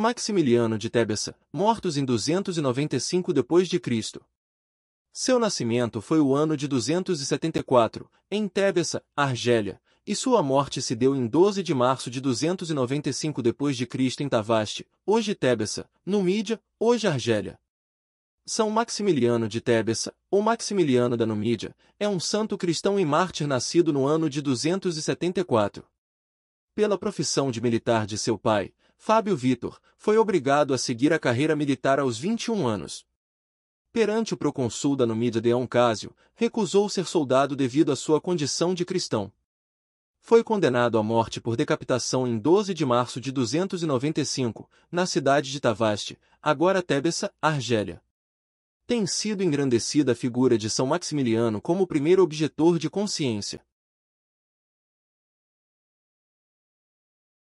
Maximiliano de Tebessa, mortos em 295 d.C. Seu nascimento foi o ano de 274, em Tebessa, Argélia, e sua morte se deu em 12 de março de 295 d.C. em Tavaste, hoje Tebessa, Numídia, hoje Argélia. São Maximiliano de Tebessa, ou Maximiliano da Numídia, é um santo cristão e mártir nascido no ano de 274. Pela profissão de militar de seu pai, Fábio Vitor, foi obrigado a seguir a carreira militar aos 21 anos. Perante o proconsul da Numídia Deão Cásio, recusou ser soldado devido à sua condição de cristão. Foi condenado à morte por decapitação em 12 de março de 295, na cidade de Tavaste, agora Tébessa, Argélia. Tem sido engrandecida a figura de São Maximiliano como o primeiro objetor de consciência.